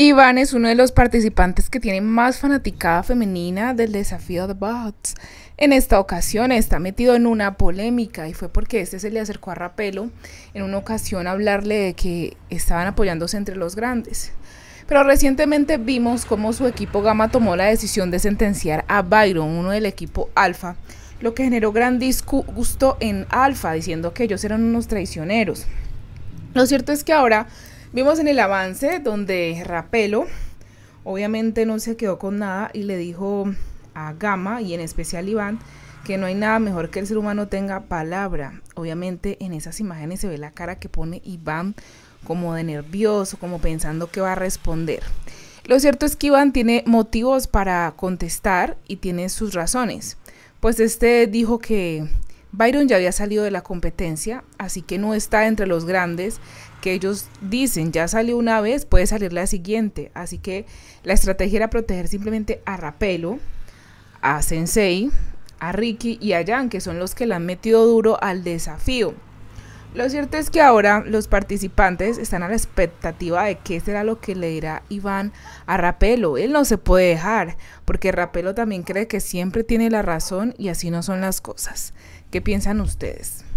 Iván es uno de los participantes que tiene más fanaticada femenina del desafío de Bots. En esta ocasión está metido en una polémica y fue porque este se le acercó a Rapelo en una ocasión a hablarle de que estaban apoyándose entre los grandes. Pero recientemente vimos cómo su equipo Gama tomó la decisión de sentenciar a Byron, uno del equipo Alfa, lo que generó gran disgusto en Alfa, diciendo que ellos eran unos traicioneros. Lo cierto es que ahora Vimos en el avance donde Rapelo obviamente no se quedó con nada y le dijo a Gama y en especial Iván que no hay nada mejor que el ser humano tenga palabra. Obviamente en esas imágenes se ve la cara que pone Iván como de nervioso, como pensando que va a responder. Lo cierto es que Iván tiene motivos para contestar y tiene sus razones. Pues este dijo que Byron ya había salido de la competencia, así que no está entre los grandes que ellos dicen, ya salió una vez, puede salir la siguiente. Así que la estrategia era proteger simplemente a Rapelo, a Sensei, a Ricky y a Jan, que son los que le han metido duro al desafío. Lo cierto es que ahora los participantes están a la expectativa de qué será lo que le dirá Iván a Rapelo. Él no se puede dejar, porque Rapelo también cree que siempre tiene la razón y así no son las cosas. ¿Qué piensan ustedes?